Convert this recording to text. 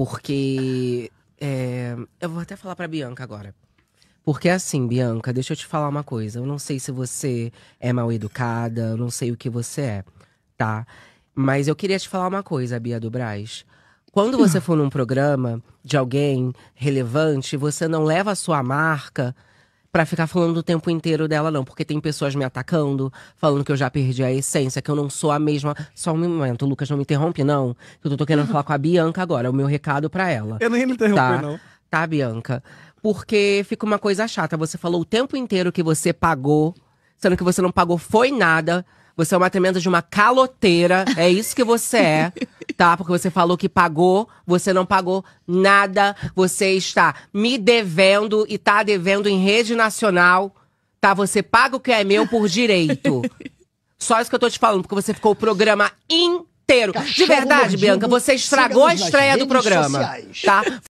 Porque. É, eu vou até falar para Bianca agora. Porque é assim, Bianca, deixa eu te falar uma coisa. Eu não sei se você é mal educada, eu não sei o que você é, tá? Mas eu queria te falar uma coisa, Bia do Braz. Quando você for num programa de alguém relevante, você não leva a sua marca para ficar falando o tempo inteiro dela, não. Porque tem pessoas me atacando, falando que eu já perdi a essência, que eu não sou a mesma. Só um momento, Lucas, não me interrompe, não. Eu tô querendo falar com a Bianca agora, é o meu recado para ela. Eu nem me interrompi, tá? não. Tá, Bianca? Porque fica uma coisa chata. Você falou o tempo inteiro que você pagou, sendo que você não pagou foi nada. Você é uma tremenda de uma caloteira. É isso que você é. tá? Porque você falou que pagou, você não pagou nada, você está me devendo e tá devendo em rede nacional, tá? Você paga o que é meu por direito. Só isso que eu tô te falando, porque você ficou o programa inteiro. Cachorro De verdade, mordido, Bianca, você estragou a estreia do programa, sociais. tá?